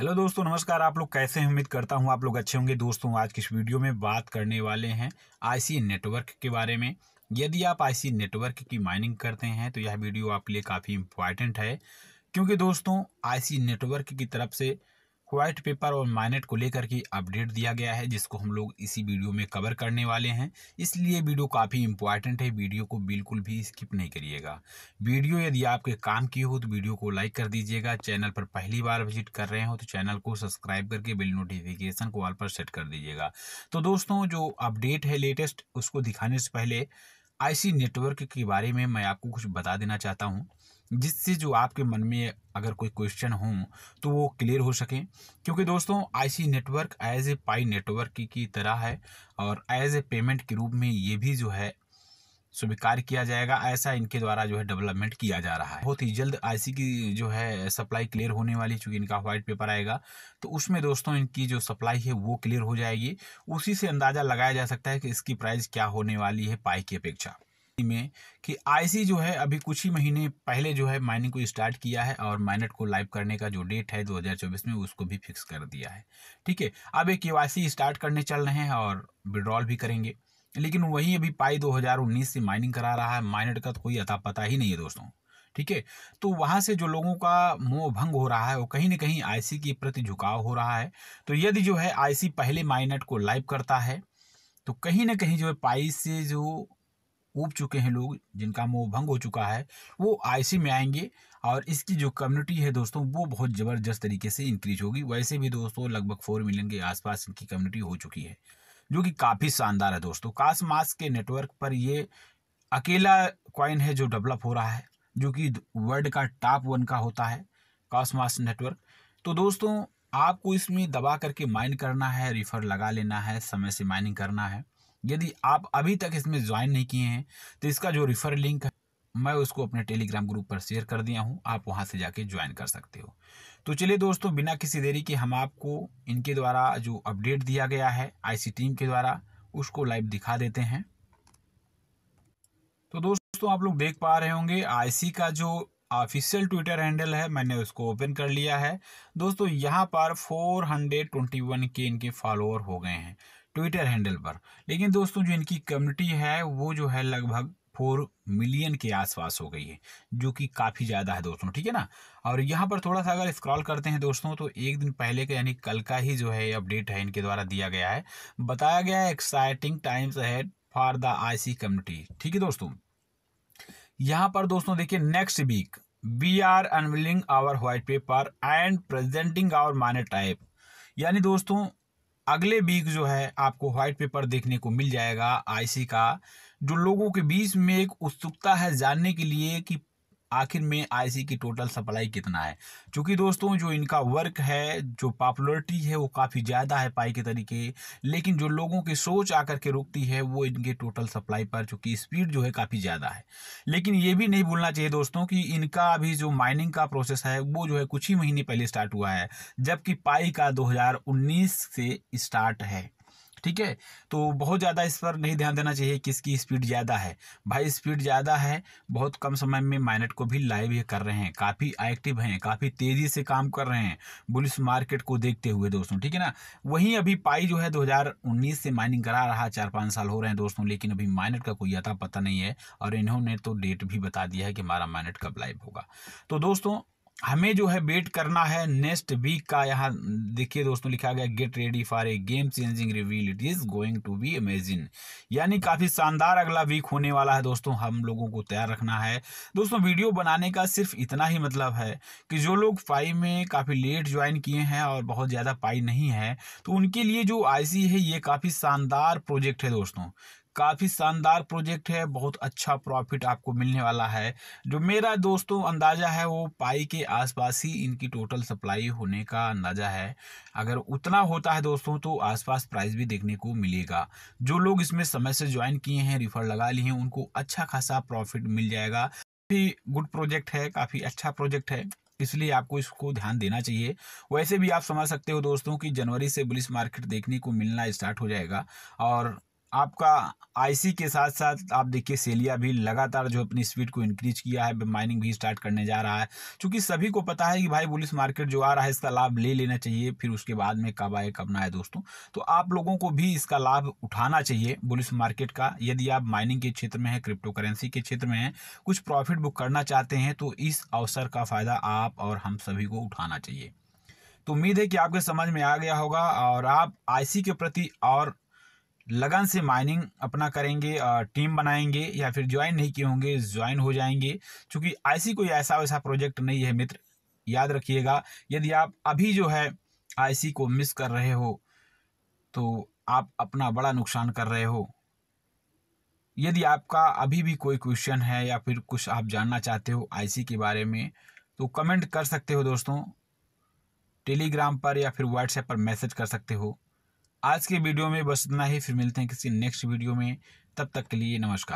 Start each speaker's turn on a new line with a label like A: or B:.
A: hello दोस्तों नमस्कार आप लोग कैसे हैं उम्मीद करता हूं आप लोग अच्छे होंगे दोस्तों आज की इस वीडियो में बात करने वाले हैं आईसी नेटवर्क e के बारे में यदि आप आईसी नेटवर्क e की माइनिंग करते हैं तो यह वीडियो आपके लिए काफ़ी इम्पॉर्टेंट है क्योंकि दोस्तों आईसी नेटवर्क e की तरफ से व्हाइट पेपर और माइनेट को लेकर के अपडेट दिया गया है जिसको हम लोग इसी वीडियो में कवर करने वाले हैं इसलिए वीडियो काफ़ी इंपॉर्टेंट है वीडियो को बिल्कुल भी स्किप नहीं करिएगा वीडियो यदि आपके काम की हो तो वीडियो को लाइक कर दीजिएगा चैनल पर पहली बार विजिट कर रहे हो तो चैनल को सब्सक्राइब करके बिल नोटिफिकेशन को ऑल पर सेट कर दीजिएगा तो दोस्तों जो अपडेट है लेटेस्ट उसको दिखाने से पहले आईसी नेटवर्क के बारे में मैं आपको कुछ बता देना चाहता हूँ जिससे जो आपके मन में अगर कोई क्वेश्चन हो तो वो क्लियर हो सके क्योंकि दोस्तों IC network as a Pi network की, की तरह है और एज ए पेमेंट के रूप में ये भी जो है स्वीकार किया जाएगा ऐसा इनके द्वारा जो है डेवलपमेंट किया जा रहा है बहुत ही जल्द आईसी की जो है सप्लाई क्लियर होने वाली चूँकि इनका व्हाइट पेपर आएगा तो उसमें दोस्तों इनकी जो सप्लाई है वो क्लियर हो जाएगी उसी से अंदाज़ा लगाया जा सकता है कि इसकी प्राइस क्या होने वाली है पाई की अपेक्षा में कि आईसी जो है अभी कुछ ही महीने पहले जो है माइनिंग को स्टार्ट किया है और माइनेट को लाइव करने का जो डेट है 2024 में उसको भी फिक्स कर दिया है ठीक है अब एक के स्टार्ट करने चल रहे हैं और विड्रॉल भी करेंगे लेकिन वही अभी पाई 2019 से माइनिंग करा रहा है माइनेट का तो कोई अता पता ही नहीं है दोस्तों ठीक है तो वहाँ से जो लोगों का मोह भंग हो रहा है वो कहीं ना कहीं आईसी के प्रति झुकाव हो रहा है तो यदि जो है आईसी पहले माइनेट को लाइव करता है तो कहीं ना कहीं जो है पाई से जो ऊब चुके हैं लोग जिनका मोह भंग हो चुका है वो आईसी में आएंगे और इसकी जो कम्युनिटी है दोस्तों वो बहुत ज़बरदस्त तरीके से इंक्रीज होगी वैसे भी दोस्तों लगभग फोर मिलियन के आसपास इनकी कम्युनिटी हो चुकी है जो कि काफ़ी शानदार है दोस्तों कास मास के नेटवर्क पर ये अकेला कॉइन है जो डेवलप हो रहा है जो कि वर्ल्ड का टॉप वन का होता है कॉसमास नेटवर्क तो दोस्तों आपको इसमें दबा करके माइन करना है रिफर लगा लेना है समय से माइनिंग करना है यदि आप अभी तक इसमें ज्वाइन नहीं किए हैं तो इसका जो रिफर लिंक है मैं उसको अपने टेलीग्राम ग्रुप पर शेयर कर दिया हूं आप वहां से जाके ज्वाइन कर सकते हो तो चलिए दोस्तों बिना किसी देरी के हम आपको इनके द्वारा जो अपडेट दिया गया है आईसी टीम के द्वारा उसको लाइव दिखा देते हैं तो दोस्तों आप लोग देख पा रहे होंगे आईसी का जो ऑफिशियल ट्विटर हैंडल है मैंने उसको ओपन कर लिया है दोस्तों यहाँ पर फोर के इनके फॉलोअर हो गए हैं ट्विटर हैंडल पर लेकिन दोस्तों जो इनकी कम्युनिटी है वो जो है लगभग फोर मिलियन के आसपास हो गई है जो कि काफ़ी ज़्यादा है दोस्तों ठीक है ना और यहाँ पर थोड़ा सा अगर स्क्रॉल करते हैं दोस्तों तो एक दिन पहले का यानी कल का ही जो है अपडेट है इनके द्वारा दिया गया है बताया गया है एक्साइटिंग टाइम्स है फॉर द आईसी कम्युनिटी ठीक है दोस्तों यहाँ पर दोस्तों देखिए next week we are unveiling our white paper and presenting our माने टाइप यानी दोस्तों अगले वीक जो है आपको व्हाइट पेपर देखने को मिल जाएगा आईसी का जो लोगों के बीच में एक उत्सुकता है जानने के लिए कि आखिर में आईसी की टोटल सप्लाई कितना है क्योंकि दोस्तों जो इनका वर्क है जो पॉपुलरिटी है वो काफ़ी ज़्यादा है पाई के तरीके लेकिन जो लोगों की सोच आकर के रुकती है वो इनके टोटल सप्लाई पर चूँकि स्पीड जो है काफ़ी ज़्यादा है लेकिन ये भी नहीं भूलना चाहिए दोस्तों कि इनका अभी जो माइनिंग का प्रोसेस है वो जो है कुछ ही महीने पहले स्टार्ट हुआ है जबकि पाई का दो से स्टार्ट है ठीक है तो बहुत ज़्यादा इस पर नहीं ध्यान देना चाहिए किसकी स्पीड ज़्यादा है भाई स्पीड ज़्यादा है बहुत कम समय में माइनेट को भी लाइव कर रहे हैं काफ़ी एक्टिव हैं काफ़ी तेज़ी से काम कर रहे हैं बुलिस मार्केट को देखते हुए दोस्तों ठीक है ना वहीं अभी पाई जो है 2019 से माइनिंग करा रहा चार पाँच साल हो रहे हैं दोस्तों लेकिन अभी माइनेट का कोई अता पता नहीं है और इन्होंने तो डेट भी बता दिया है कि हमारा माइनेट कब लाइव होगा तो दोस्तों हमें जो है वेट करना है नेक्स्ट वीक का यहाँ देखिए दोस्तों लिखा गया get ready for a game changing reveal it is going to be amazing यानी काफ़ी शानदार अगला वीक होने वाला है दोस्तों हम लोगों को तैयार रखना है दोस्तों वीडियो बनाने का सिर्फ इतना ही मतलब है कि जो लोग पाई में काफ़ी लेट ज्वाइन किए हैं और बहुत ज़्यादा पाई नहीं है तो उनके लिए जो आई है ये काफ़ी शानदार प्रोजेक्ट है दोस्तों काफ़ी शानदार प्रोजेक्ट है बहुत अच्छा प्रॉफिट आपको मिलने वाला है जो मेरा दोस्तों अंदाज़ा है वो पाई के आसपास ही इनकी टोटल सप्लाई होने का अंदाज़ा है अगर उतना होता है दोस्तों तो आसपास प्राइस भी देखने को मिलेगा जो लोग इसमें समय से ज्वाइन किए हैं रिफर लगा लिए हैं उनको अच्छा खासा प्रॉफिट मिल जाएगा काफ़ी गुड प्रोजेक्ट है काफ़ी अच्छा प्रोजेक्ट है इसलिए आपको इसको ध्यान देना चाहिए वैसे भी आप समझ सकते हो दोस्तों कि जनवरी से बुलिस मार्केट देखने को मिलना स्टार्ट हो जाएगा और आपका आईसी के साथ साथ आप देखिए सेलिया भी लगातार जो अपनी स्पीड को इंक्रीज किया है माइनिंग भी स्टार्ट करने जा रहा है क्योंकि सभी को पता है कि भाई बुलिस मार्केट जो आ रहा है इसका लाभ ले लेना चाहिए फिर उसके बाद में कब आए कब ना आए दोस्तों तो आप लोगों को भी इसका लाभ उठाना चाहिए बुलिस मार्केट का यदि आप माइनिंग के क्षेत्र में है क्रिप्टो करेंसी के क्षेत्र में है कुछ प्रॉफिट बुक करना चाहते हैं तो इस अवसर का फ़ायदा आप और हम सभी को उठाना चाहिए तो उम्मीद है कि आपके समझ में आ गया होगा और आप आईसी के प्रति और लगन से माइनिंग अपना करेंगे टीम बनाएंगे या फिर ज्वाइन नहीं किए होंगे ज्वाइन हो जाएंगे क्योंकि ऐसी कोई ऐसा वैसा प्रोजेक्ट नहीं है मित्र याद रखिएगा यदि आप अभी जो है आईसी को मिस कर रहे हो तो आप अपना बड़ा नुकसान कर रहे हो यदि आपका अभी भी कोई क्वेश्चन है या फिर कुछ आप जानना चाहते हो आईसी के बारे में तो कमेंट कर सकते हो दोस्तों टेलीग्राम पर या फिर व्हाट्सएप पर मैसेज कर सकते हो आज के वीडियो में बस इतना ही फिर मिलते हैं किसी नेक्स्ट वीडियो में तब तक के लिए नमस्कार